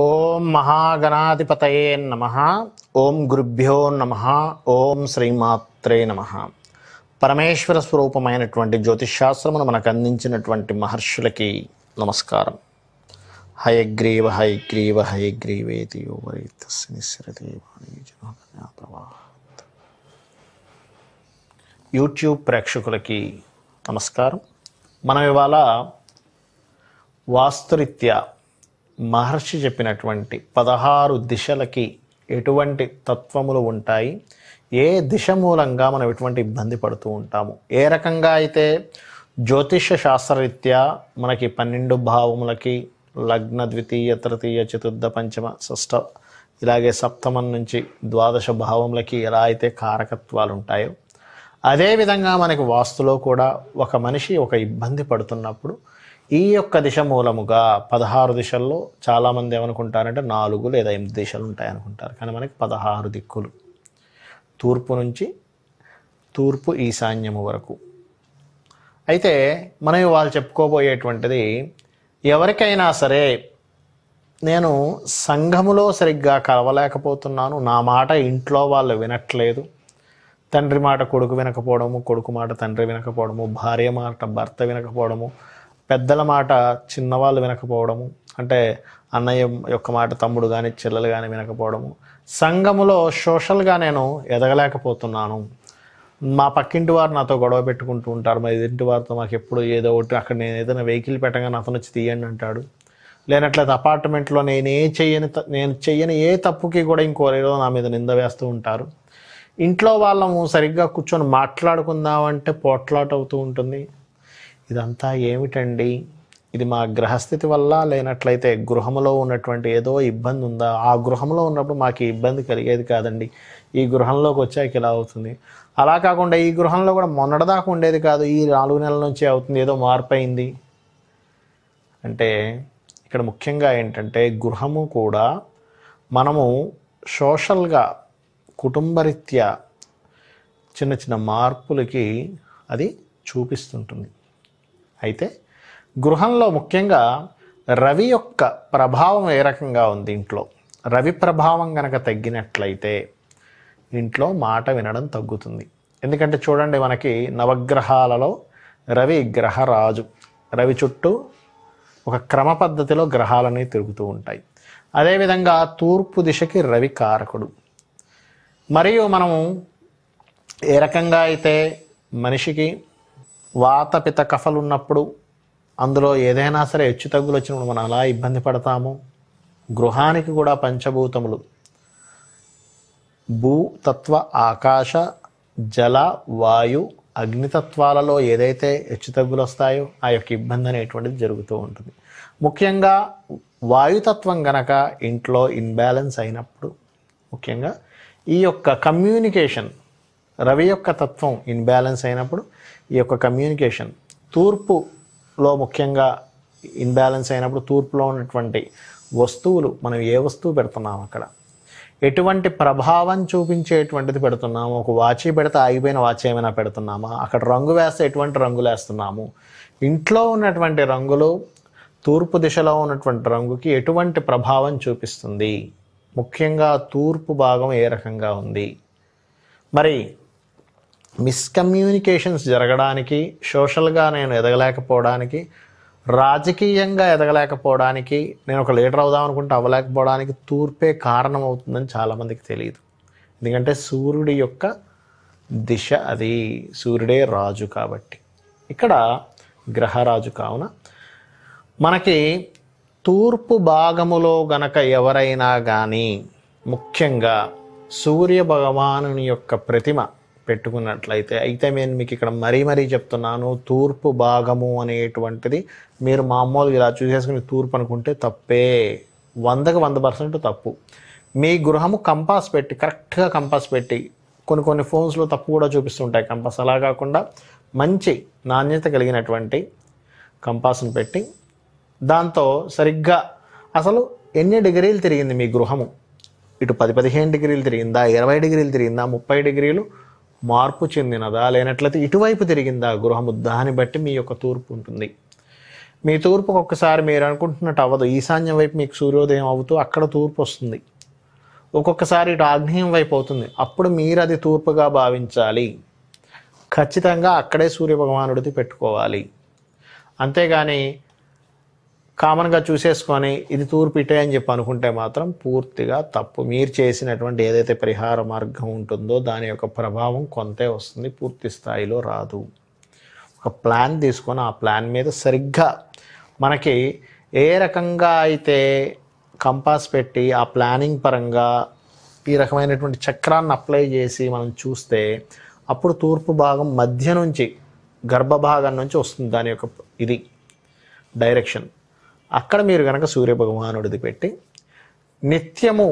ఓం మహాగణాధిపతయే నమ ఓం గురుభ్యో నమ ఓం శ్రీమాత్రే నమ పరమేశ్వర స్వరూపమైనటువంటి జ్యోతిషాస్త్రమును మనకు అందించినటువంటి మహర్షులకి నమస్కారం హయగ్రీవ హయగ్రీవ హయగ్రీవేతి యూట్యూబ్ ప్రేక్షకులకి నమస్కారం మనం ఇవాళ వాస్తురీత్యా మహర్షి చెప్పినటువంటి పదహారు దిశలకి ఎటువంటి తత్వములు ఉంటాయి ఏ దిశ మూలంగా మనం ఎటువంటి ఇబ్బంది పడుతూ ఉంటాము ఏ రకంగా అయితే జ్యోతిష శాస్త్రరీత్యా మనకి పన్నెండు భావములకి లగ్న ద్వితీయ తృతీయ చతుర్థ పంచమ షష్ఠ ఇలాగే సప్తమం నుంచి ద్వాదశ భావములకి ఎలా అయితే కారకత్వాలు ఉంటాయో అదేవిధంగా మనకి వాస్తులో కూడా ఒక మనిషి ఒక ఇబ్బంది పడుతున్నప్పుడు ఈ యొక్క దిశ మూలముగా పదహారు దిశల్లో చాలామంది ఏమనుకుంటారంటే నాలుగు లేదా ఎనిమిది దిశలు ఉంటాయి అనుకుంటారు కానీ మనకి పదహారు దిక్కులు తూర్పు నుంచి తూర్పు ఈశాన్యము వరకు అయితే మనం ఇవాళ చెప్పుకోబోయేటువంటిది ఎవరికైనా సరే నేను సంఘములో సరిగ్గా కలవలేకపోతున్నాను నా మాట ఇంట్లో వాళ్ళు వినట్లేదు తండ్రి మాట కొడుకు వినకపోవడము కొడుకు మాట తండ్రి వినకపోవడము భార్య మాట భర్త వినకపోవడము పెద్దల మాట చిన్నవాళ్ళు వినకపోవడము అంటే అన్నయ్య యొక్క మాట తమ్ముడు కానీ చెల్లెలు కానీ వినకపోవడము సంఘములో సోషల్గా నేను ఎదగలేకపోతున్నాను మా పక్కింటి వారు నాతో గొడవ పెట్టుకుంటూ ఉంటారు మా ఇదింటి వారితో మాకు ఎప్పుడు ఏదో ఒకటి అక్కడ నేను ఏదైనా వెహికల్ పెట్టగానే అతను వచ్చి తీయండి అంటాడు లేనట్లయితే అపార్ట్మెంట్లో నేను ఏ చెయ్యని నేను చెయ్యని ఏ తప్పుకి కూడా ఇంకో ఇంకోరేదో నా మీద నింద వేస్తూ ఉంటారు ఇంట్లో వాళ్ళము సరిగ్గా కూర్చొని మాట్లాడుకుందామంటే పోట్లాట అవుతూ ఉంటుంది ఇదంతా ఏమిటండి ఇది మా గ్రహస్థితి వల్ల లేనట్లయితే గృహంలో ఉన్నటువంటి ఏదో ఇబ్బంది ఉందా ఆ గృహంలో ఉన్నప్పుడు మాకు ఇబ్బంది కలిగేది కాదండి ఈ గృహంలోకి వచ్చాక ఇలా అవుతుంది అలా కాకుండా ఈ గృహంలో కూడా మొన్నటిదాకా ఉండేది కాదు ఈ నాలుగు నెలల నుంచి అవుతుంది ఏదో మార్పు అయింది అంటే ఇక్కడ ముఖ్యంగా ఏంటంటే గృహము కూడా మనము సోషల్గా కుటుంబరీత్యా చిన్న చిన్న మార్పులకి అది చూపిస్తుంటుంది అయితే గృహంలో ముఖ్యంగా రవి యొక్క ప్రభావం ఏ రకంగా ఉంది ఇంట్లో రవి ప్రభావం కనుక తగ్గినట్లయితే ఇంట్లో మాట వినడం తగ్గుతుంది ఎందుకంటే చూడండి మనకి నవగ్రహాలలో రవి గ్రహరాజు రవి చుట్టూ ఒక క్రమ పద్ధతిలో గ్రహాలన్నీ తిరుగుతూ ఉంటాయి అదేవిధంగా తూర్పు దిశకి రవి కారకుడు మరియు మనము ఏ రకంగా అయితే మనిషికి వాతపిత కఫలు ఉన్నప్పుడు అందులో ఏదైనా సరే హెచ్చు తగ్గులు వచ్చినప్పుడు మనం అలా ఇబ్బంది పడతాము గృహానికి కూడా పంచభూతములు భూ తత్వ ఆకాశ జల వాయు అగ్నితత్వాలలో ఏదైతే హెచ్చుతగ్గులు వస్తాయో ఆ యొక్క ఇబ్బంది అనేటువంటిది జరుగుతూ ఉంటుంది ముఖ్యంగా వాయుతత్వం గనక ఇంట్లో ఇన్బ్యాలెన్స్ అయినప్పుడు ముఖ్యంగా ఈ యొక్క కమ్యూనికేషన్ రవి యొక్క తత్వం ఇన్బ్యాలెన్స్ అయినప్పుడు ఈ యొక్క కమ్యూనికేషన్ తూర్పులో ముఖ్యంగా ఇన్బ్యాలెన్స్ అయినప్పుడు తూర్పులో ఉన్నటువంటి వస్తువులు మనం ఏ వస్తువు పెడుతున్నాం అక్కడ ఎటువంటి ప్రభావం చూపించేటువంటిది పెడుతున్నాము ఒక వాచి పెడితే ఆగిపోయిన వాచ్ ఏమైనా పెడుతున్నామా అక్కడ రంగు వేస్తే ఎటువంటి రంగులు వేస్తున్నాము ఇంట్లో ఉన్నటువంటి రంగులు తూర్పు దిశలో ఉన్నటువంటి రంగుకి ఎటువంటి ప్రభావం చూపిస్తుంది ముఖ్యంగా తూర్పు భాగం ఏ రకంగా ఉంది మరి మిస్కమ్యూనికేషన్స్ జరగడానికి సోషల్గా నేను ఎదగలేకపోవడానికి రాజకీయంగా ఎదగలేకపోవడానికి నేను ఒక లీడర్ అవుదాం అనుకుంటే అవ్వలేకపోవడానికి తూర్పే కారణం అవుతుందని చాలామందికి తెలియదు ఎందుకంటే సూర్యుడి యొక్క దిశ అది సూర్యుడే రాజు కాబట్టి ఇక్కడ గ్రహరాజు కావున మనకి తూర్పు భాగములో గనక ఎవరైనా కానీ ముఖ్యంగా సూర్య భగవాను యొక్క ప్రతిమ పెట్టుకున్నట్లయితే అయితే నేను మీకు ఇక్కడ మరీ మరీ చెప్తున్నాను తూర్పు భాగము అనేటువంటిది మీరు మామూలుగా ఇలా చూసేసుకుని తూర్పు అనుకుంటే తప్పే వందకు వంద పర్సెంట్ తప్పు మీ గృహము కంపాస్ పెట్టి కరెక్ట్గా కంపాస్ పెట్టి కొన్ని కొన్ని ఫోన్స్లో తప్పు కూడా చూపిస్తుంటాయి కంపాస్ అలా కాకుండా మంచి నాణ్యత కలిగినటువంటి కంపాస్ని పెట్టి దాంతో సరిగ్గా అసలు ఎన్ని డిగ్రీలు తిరిగింది మీ గృహము ఇటు పది పదిహేను డిగ్రీలు తిరిగిందా ఇరవై డిగ్రీలు తిరిగిందా ముప్పై డిగ్రీలు మార్పు చెందినదా లేనట్లయితే ఇటువైపు తిరిగిందా గృహము దాన్ని బట్టి మీ యొక్క తూర్పు ఉంటుంది మీ తూర్పుకు ఒక్కసారి మీరు అనుకుంటున్నట్టు అవ్వదు ఈశాన్యం వైపు మీకు సూర్యోదయం అవుతూ అక్కడ తూర్పు వస్తుంది ఒక్కొక్కసారి ఇటు ఆగ్నేయం వైపు అవుతుంది అప్పుడు మీరు అది తూర్పుగా భావించాలి ఖచ్చితంగా అక్కడే సూర్యభగవానుడిది పెట్టుకోవాలి అంతేగాని కామన్గా చూసేసుకొని ఇది తూర్పు ఇటే అని చెప్పి అనుకుంటే మాత్రం పూర్తిగా తప్పు మీరు చేసినటువంటి ఏదైతే పరిహార మార్గం ఉంటుందో దాని యొక్క ప్రభావం కొంతే వస్తుంది పూర్తి స్థాయిలో రాదు ఒక ప్లాన్ తీసుకొని ఆ ప్లాన్ మీద సరిగ్గా మనకి ఏ రకంగా అయితే కంపాస్ పెట్టి ఆ ప్లానింగ్ పరంగా ఈ రకమైనటువంటి చక్రాన్ని అప్లై చేసి మనం చూస్తే అప్పుడు తూర్పు భాగం మధ్య నుంచి గర్భభాగం నుంచి వస్తుంది దాని యొక్క ఇది డైరెక్షన్ అక్కడ మీరు కనుక సూర్యభగవానుడిది పెట్టి నిత్యము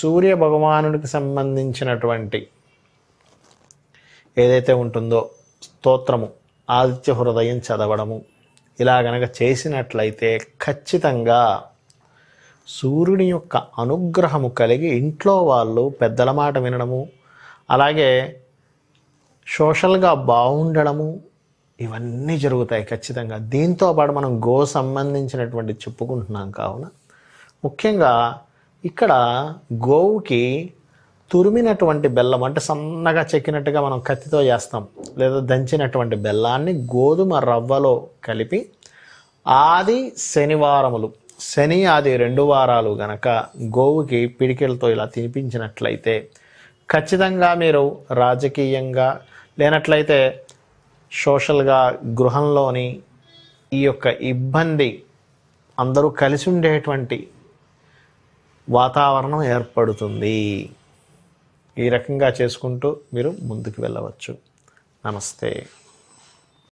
సూర్య భగవానుడికి సంబంధించినటువంటి ఏదైతే ఉంటుందో స్తోత్రము ఆదిత్య హృదయం చదవడము ఇలా గనక చేసినట్లయితే ఖచ్చితంగా సూర్యుని యొక్క అనుగ్రహము కలిగి ఇంట్లో వాళ్ళు పెద్దల మాట వినడము అలాగే సోషల్గా బాగుండడము ఇవన్నీ జరుగుతాయి ఖచ్చితంగా దీంతో పాటు మనం గో సంబంధించినటువంటి చెప్పుకుంటున్నాం కావున ముఖ్యంగా ఇక్కడ గోవుకి తురిమినటువంటి బెల్లం అంటే సన్నగా చెక్కినట్టుగా మనం కత్తితో చేస్తాం లేదా దంచినటువంటి బెల్లాన్ని గోధుమ రవ్వలో కలిపి ఆది శనివారములు శని ఆది రెండు వారాలు గనక గోవుకి పిడికెలతో ఇలా తినిపించినట్లయితే ఖచ్చితంగా మీరు రాజకీయంగా లేనట్లయితే సోషల్గా గృహంలోని ఈ యొక్క ఇబ్బంది అందరూ కలిసి ఉండేటువంటి వాతావరణం ఏర్పడుతుంది ఈ రకంగా చేసుకుంటూ మీరు ముందుకు వెళ్ళవచ్చు నమస్తే